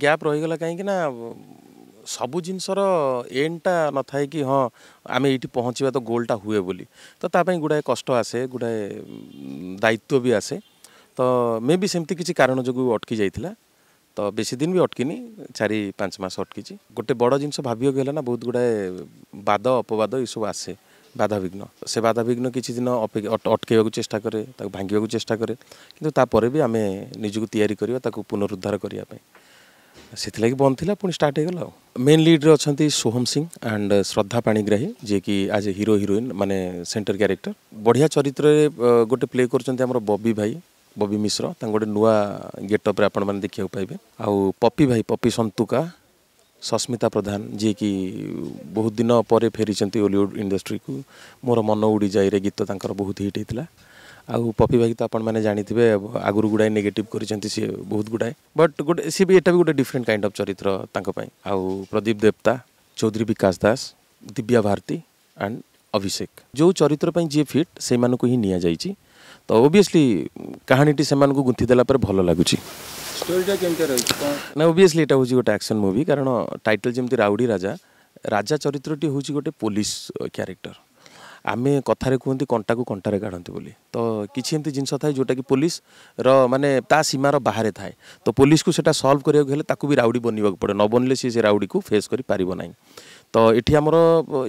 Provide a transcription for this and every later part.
gap ରହିଗଲା କାହିଁକି ନା ସବୁ ଜିନିଷର ଏଣ୍ଡଟା ନଥାଏ କି ହଁ ଆମେ ଏଇଠି ପହଞ୍ଚିବା ତ ଗୋଲ୍ଟା ହୁଏ ବୋଲି ତ ତା ପାଇଁ ଗୁଡ଼ାଏ କଷ୍ଟ ଆସେ ଗୁଡ଼ାଏ ଦାୟିତ୍ୱ ବି ଆସେ ତ ମେ ବି ସେମିତି କିଛି କାରଣ ଯୋଗୁଁ ଅଟକି ଯାଇଥିଲା ତ ବେଶୀ ଦିନ ବି ଅଟକିନି ଚାରି ପାଞ୍ଚ ମାସ ଅଟକିଛି ଗୋଟେ ବଡ଼ ଜିନିଷ ଭାବିବାକୁ ହେଲା ନା ବହୁତ ଗୁଡ଼ାଏ ବାଦ ଅପବାଦ ଏସବୁ ଆସେ ବାଧାବିଘ୍ନ ସେ ବାଧାବିଘ୍ନ କିଛି ଦିନ ଅଟକେଇବାକୁ ଚେଷ୍ଟା କରେ ତାକୁ ଭାଙ୍ଗିବାକୁ ଚେଷ୍ଟା କରେ କିନ୍ତୁ ତାପରେ ବି ଆମେ ନିଜକୁ ତିଆରି କରିବା ତାକୁ ପୁନରୁଦ୍ଧାର କରିବା ପାଇଁ सल्लागि बन्द थाहा स्टार्ट हे आउ मेन लीड रे अझ सोहम सिंह एंड श्रद्धा पाणिग्रही जे एज आज हिरो हिरोइन माने सेंटर कैरेक्टर बढिया चरित्र रे गोटे प्ले गर्नु हमर बबि भाई बबि मिश्र ता गोटे नुवा गेटअप रे आपण माने आप्कु पाए आ पप्पी भाई पप्पी संतुका सस्मिता प्रधान जे जि बहुत दिन पर हॉलीवुड इंडस्ट्री इन्डस्ट्रीको मोर मन उडी जाय रे गीत तांकर बहुत हिट होइन ଆଉ ପପି ଭାଇକି ତ ଆପଣମାନେ ଜାଣିଥିବେ ଆଗରୁ ଗୁଡ଼ାଏ ନେଗେଟିଭ୍ କରିଛନ୍ତି ସିଏ ବହୁତ ଗୁଡ଼ାଏ ବଟ୍ ଗୋଟେ ସିଏ ବି ଏଇଟା ବି ଗୋଟେ ଡିଫରେଣ୍ଟ କାଇଣ୍ଡ ଅଫ୍ ଚରିତ୍ର ତାଙ୍କ ପାଇଁ ଆଉ ପ୍ରଦୀପ ଦେବତା ଚୌଧୁରୀ ବିକାଶ ଦାସ ଦିବ୍ୟା ଭାରତୀ ଆଣ୍ଡ ଅଭିଷେକ ଯେଉଁ ଚରିତ୍ର ପାଇଁ ଯିଏ ଫିଟ୍ ସେଇମାନଙ୍କୁ ହିଁ ନିଆଯାଇଛି ତ ଓବିୟସଲି କାହାଣୀଟି ସେମାନଙ୍କୁ ଗୁନ୍ଥି ଦେଲା ପରେ ଭଲ ଲାଗୁଛି ନା ଓବିୟସଲି ଏଇଟା ହେଉଛି ଗୋଟେ ଆକ୍ସନ୍ ମୁଭି କାରଣ ଟାଇଟଲ୍ ଯେମିତି ରାଉଡ଼ି ରାଜା ରାଜା ଚରିତ୍ରଟି ହେଉଛି ଗୋଟେ ପୋଲିସ କ୍ୟାରେକ୍ଟର ଆମେ କଥାରେ କୁହନ୍ତି କଣ୍ଟାକୁ କଣ୍ଟାରେ କାଢ଼ନ୍ତି ବୋଲି ତ କିଛି ଏମିତି ଜିନିଷ ଥାଏ ଯେଉଁଟାକି ପୋଲିସର ମାନେ ତା ସୀମାର ବାହାରେ ଥାଏ ତ ପୋଲିସକୁ ସେଟା ସଲ୍ଭ କରିବାକୁ ହେଲେ ତାକୁ ବି ରାଉଡ଼ି ବନିବାକୁ ପଡ଼େ ନ ବନିଲେ ସିଏ ସେ ରାଉଡ଼ିକୁ ଫେସ୍ କରିପାରିବ ନାହିଁ ତ ଏଠି ଆମର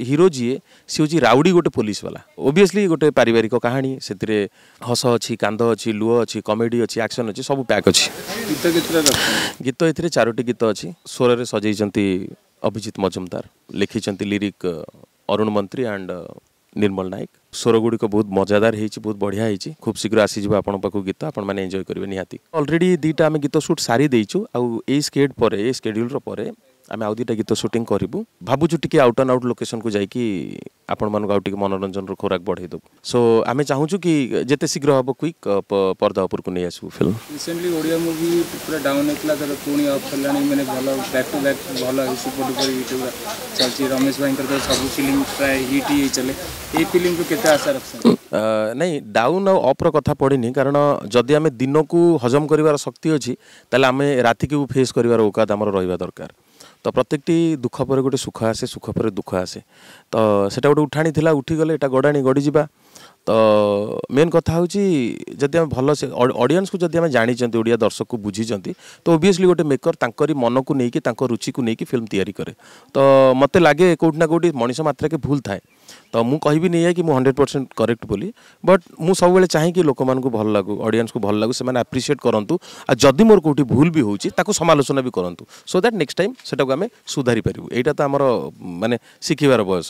ହିରୋ ଯିଏ ସେ ହେଉଛି ରାଉଡ଼ି ଗୋଟେ ପୋଲିସ ବାଲା ଓବିୟସଲି ଗୋଟେ ପାରିବାରିକ କାହାଣୀ ସେଥିରେ ହସ ଅଛି କାନ୍ଦ ଅଛି ଲୁହ ଅଛି କମେଡ଼ି ଅଛି ଆକ୍ସନ୍ ଅଛି ସବୁ ପ୍ୟାକ୍ ଅଛି ଗୀତ ଏଥିରେ ଚାରୋଟି ଗୀତ ଅଛି ସ୍ୱରରେ ସଜେଇଛନ୍ତି ଅଭିଜିତ ମଜୁମଦାର ଲେଖିଛନ୍ତି ଲିରିକ୍ ଅରୁଣ ମନ୍ତ୍ରୀ ଆଣ୍ଡ ନିର୍ମଳ ନାୟକ ସ୍ୱରଗୁଡ଼ିକ ବହୁତ ମଜାଦାର ହେଇଛି ବହୁତ ବଢ଼ିଆ ହେଇଛି ଖୁବ୍ ଶୀଘ୍ର ଆସିଯିବ ଆପଣଙ୍କ ପାଖକୁ ଗୀତ ଆପଣମାନେ ଏନ୍ଜୟ କରିବେ ନିହାତି ଅଲରେଡ଼ି ଦୁଇଟା ଆମେ ଗୀତ ସୁଟ୍ ସାରି ଦେଇଛୁ ଆଉ ଏଇ ସ୍କେଟ୍ ପରେ ଏଇ ସ୍କେଡ୍ୟୁଲ୍ର ପରେ ଆମେ ଆଉ ଦୁଇଟା ଗୀତ ସୁଟିଂ କରିବୁ ଭାବୁଛୁ ଟିକେ ଆଉଟ୍ ଆଣ୍ଡ ଆଉଟ୍ ଲୋକେସନ୍କୁ ଯାଇକି ଆପଣମାନଙ୍କୁ ଆଉ ଟିକେ ମନୋରଞ୍ଜନର ଖୋରାକ ବଢ଼େଇ ଦେବୁ ସୋ ଆମେ ଚାହୁଁଛୁ କି ଯେତେ ଶୀଘ୍ର ହେବ କ୍ୱିକ୍ ପର୍ଦ୍ଦା ଉପରକୁ ନେଇ ଆସିବୁ ଫିଲ୍ମ ରିସେଣ୍ଟଲି ଓଡ଼ିଆ ମୁଭି ପୁରା ଡାଉନ୍ ହେଇଥିଲା ତା'ର ପୁଣି ଅପ୍ ହେଲାଣି ମାନେ ଭଲ ବ୍ୟାକ୍ ଟୁ ବ୍ୟାକ୍ ଭଲ ସୁପୋର୍ଟ ଉପରେ ୟୁଟ୍ୟୁବ୍ ଚାଲିଛି ରମେଶ ଭାଇଙ୍କର ତ ସବୁ ଫିଲ୍ମ ପ୍ରାୟ ହିଟ୍ ହେଇ ଚାଲେ ଏଇ ଫିଲ୍ମକୁ କେତେ ଆଶା ରଖିଛନ୍ତି ନାଇଁ ଡାଉନ୍ ଆଉ ଅପ୍ର କଥା ପଡ଼ିନି କାରଣ ଯଦି ଆମେ ଦିନକୁ ହଜମ କରିବାର ଶକ୍ତି ଅଛି ତାହେଲେ ଆମେ ରାତିକୁ ଫେସ୍ କରିବାର ଔକାତ ଆମର ରହିବା ଦରକାର তো প্রত্যেকটি দুঃখ পরে গুটি সুখ আছে সুখ পরে দুঃখ আছে তো সেটা উঠানি থিলা উঠি গলে এটা গোড়ানি গড়ি জিবা ତ ମେନ୍ କଥା ହେଉଛି ଯଦି ଆମେ ଭଲ ସେ ଅଡ଼ିଏନ୍ସକୁ ଯଦି ଆମେ ଜାଣିଛନ୍ତି ଓଡ଼ିଆ ଦର୍ଶକକୁ ବୁଝିଛନ୍ତି ତ ଓଭିୟସ୍ଲି ଗୋଟେ ମେକର୍ ତାଙ୍କରି ମନକୁ ନେଇକି ତାଙ୍କ ରୁଚିକୁ ନେଇକି ଫିଲ୍ମ ତିଆରି କରେ ତ ମୋତେ ଲାଗେ କେଉଁଠି ନା କେଉଁଠି ମଣିଷ ମାତ୍ରାକେ ଭୁଲ ଥାଏ ତ ମୁଁ କହିବିନି ଏଇଆ କି ମୁଁ ହଣ୍ଡ୍ରେଡ଼ ପରସେଣ୍ଟ କରେକ୍ଟ ବୋଲି ବଟ୍ ମୁଁ ସବୁବେଳେ ଚାହେଁକି ଲୋକମାନଙ୍କୁ ଭଲ ଲାଗୁ ଅଡ଼ିଏନ୍ସକୁ ଭଲ ଲାଗୁ ସେମାନେ ଆପ୍ରିସିଏଟ୍ କରନ୍ତୁ ଆଉ ଯଦି ମୋର କେଉଁଠି ଭୁଲ ବି ହେଉଛି ତାକୁ ସମାଲୋଚନା ବି କରନ୍ତୁ ସୋ ଦ୍ୟାଟ୍ ନେକ୍ସଟ ଟାଇମ୍ ସେଟାକୁ ଆମେ ସୁଧାରି ପାରିବୁ ଏଇଟା ତ ଆମର ମାନେ ଶିଖିବାର ବୟସ